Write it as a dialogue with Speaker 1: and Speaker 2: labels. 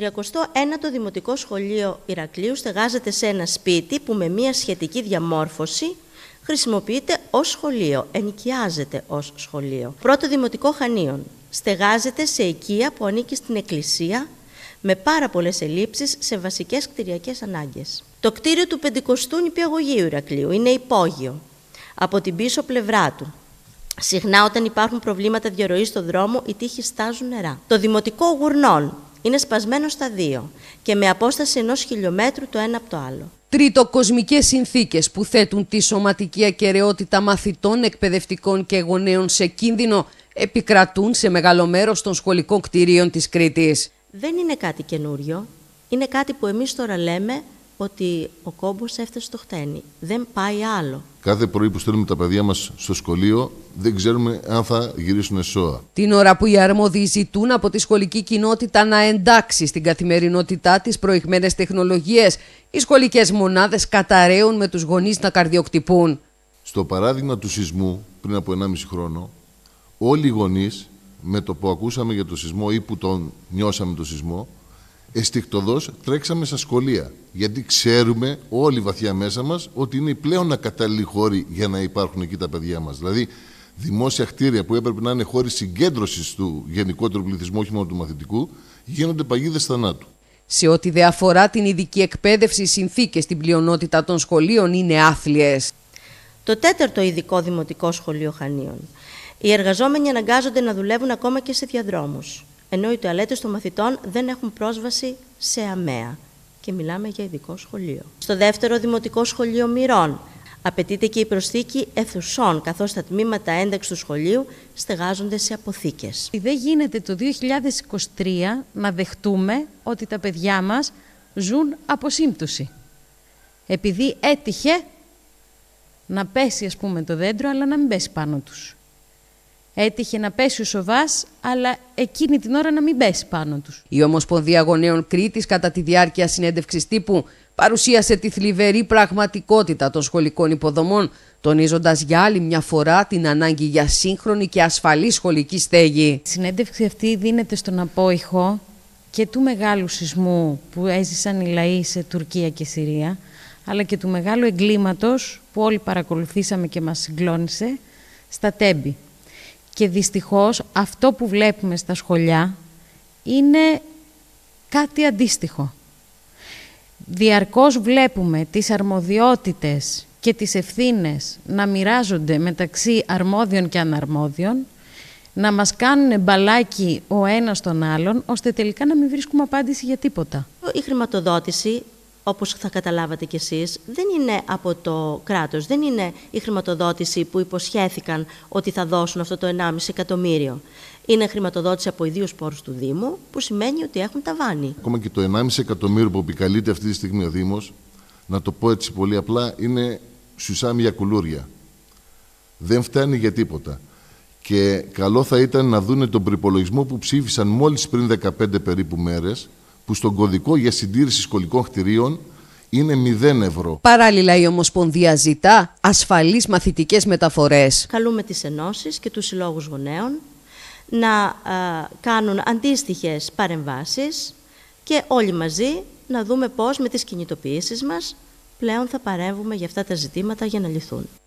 Speaker 1: 31 ο Δημοτικό Σχολείο Ηρακλείου στεγάζεται σε ένα σπίτι που με μια σχετική διαμόρφωση χρησιμοποιείται ως σχολείο, ενοικιάζεται ως σχολείο. Πρώτο Δημοτικό Χανίων στεγάζεται σε οικία που ανήκει στην εκκλησία με πάρα πολλές ελλείψεις σε βασικές κτηριακές ανάγκες. Το κτίριο του Πεντηκοστού νηπιαγωγείου Ηρακλείου είναι υπόγειο από την πίσω πλευρά του. Συχνά όταν υπάρχουν προβλήματα διαρροής στο δρόμο, οι τείχοι στάζουν νερά. Το Δημοτικό Γουρνών είναι σπασμένο στα δύο και με απόσταση ενός χιλιόμετρου το ένα από το άλλο. Τρίτο, κοσμικέ
Speaker 2: συνθήκες που θέτουν τη σωματική ακαιρεότητα μαθητών, εκπαιδευτικών και γονέων σε κίνδυνο επικρατούν σε μεγάλο μέρος των σχολικών κτηρίων της Κρήτης. Δεν είναι κάτι
Speaker 1: καινούριο. Είναι κάτι που εμείς τώρα λέμε ότι ο κόμπος έφτασε στο χτένι. Δεν πάει άλλο.
Speaker 3: Κάθε πρωί που στέλνουμε τα παιδιά μας στο σχολείο δεν ξέρουμε αν θα γυρίσουν σώα.
Speaker 2: Την ώρα που οι αρμόδιοι ζητούν από τη σχολική κοινότητα να εντάξει στην καθημερινότητά της προηγμένες τεχνολογίες. οι σχολικές μονάδες καταραίουν με τους γονείς να καρδιοκτυπούν.
Speaker 3: Στο παράδειγμα του σεισμού πριν από 1,5 χρόνο, όλοι οι γονείς με το που ακούσαμε για το σεισμό ή που τον νιώσαμε το σεισμό, Εστικτοδός τρέξαμε στα σχολεία, γιατί ξέρουμε όλοι βαθιά μέσα μας ότι είναι πλέον ακατάλληλοι χώροι για να υπάρχουν εκεί τα παιδιά μας. Δηλαδή, δημόσια κτίρια που έπρεπε να είναι χώροι συγκέντρωσης του γενικότερου πληθυσμού, όχι μόνο του μαθητικού, γίνονται παγίδες. θανάτου.
Speaker 2: Σε ό,τι δε αφορά την ειδική εκπαίδευση, οι συνθήκες στην πλειονότητα των σχολείων
Speaker 1: είναι άθλιες. Το τέταρτο ειδικό δημοτικό σχολείο Χανίων. Οι εργαζόμενοι αναγκάζονται να δουλεύουν ακόμα και σε διαδρόμους ενώ οι τουαλέτες των μαθητών δεν έχουν πρόσβαση σε αμαία. Και μιλάμε για ειδικό σχολείο. Στο δεύτερο δημοτικό σχολείο Μυρών απαιτείται και η προσθήκη αιθουσών, καθώς τα τμήματα ένταξης του σχολείου στεγάζονται σε αποθήκες.
Speaker 4: Δεν γίνεται το 2023 να δεχτούμε ότι τα παιδιά μας ζουν από σύμπτωση. Επειδή έτυχε να πέσει το δέντρο αλλά να μην πέσει πάνω τους. Έτυχε να πέσει ο Σοβάς, αλλά εκείνη την ώρα να μην πέσει πάνω τους. Η Ομοσπονδία
Speaker 2: Γονέων Κρήτης, κατά τη διάρκεια συνέντευξης τύπου, παρουσίασε τη θλιβερή πραγματικότητα των σχολικών υποδομών, τονίζοντας για άλλη μια φορά την ανάγκη για σύγχρονη και
Speaker 4: ασφαλή σχολική στέγη. Η συνέντευξη αυτή δίνεται στον απόϊχο και του μεγάλου σεισμού που έζησαν οι λαοί σε Τουρκία και Συρία, αλλά και του μεγάλου εγκλήματος που όλοι παρακολουθήσαμε και μας συγκλώνησε στα Τέμπη. Και δυστυχώς αυτό που βλέπουμε στα σχολιά είναι κάτι αντίστοιχο. Διαρκώς βλέπουμε τις αρμοδιότητες και τις ευθύνες να μοιράζονται μεταξύ αρμόδιων και αναρμόδιων, να μας κάνουν μπαλάκι ο ένας τον άλλον, ώστε τελικά να μην βρίσκουμε απάντηση για τίποτα.
Speaker 1: Η χρηματοδότηση όπως θα καταλάβατε κι εσείς, δεν είναι από το κράτος, δεν είναι η χρηματοδότηση που υποσχέθηκαν ότι θα δώσουν αυτό το 1,5 εκατομμύριο. Είναι χρηματοδότηση από ιδίους πόρους του Δήμου, που σημαίνει ότι έχουν τα βάνη.
Speaker 3: Ακόμα και το 1,5 εκατομμύριο που επικαλείται αυτή τη στιγμή ο Δήμος, να το πω έτσι πολύ απλά, είναι σουσάμια κουλούρια. Δεν φτάνει για τίποτα. Και καλό θα ήταν να δούνε τον προπολογισμό που ψήφισαν μόλις πριν 15 περίπου μέρες, που στον κωδικό για συντήρηση σχολικών κτηρίων είναι 0 ευρώ.
Speaker 2: Παράλληλα, η Ομοσπονδία ζητά ασφαλείς μαθητικές μεταφορές.
Speaker 1: Καλούμε τις ενώσεις και τους συλλόγους γονέων να ε, κάνουν αντίστοιχες παρεμβάσεις και όλοι μαζί να δούμε πώς με τις κινητοποιήσεις μας πλέον θα παρέμβουμε για αυτά τα ζητήματα για να λυθούν.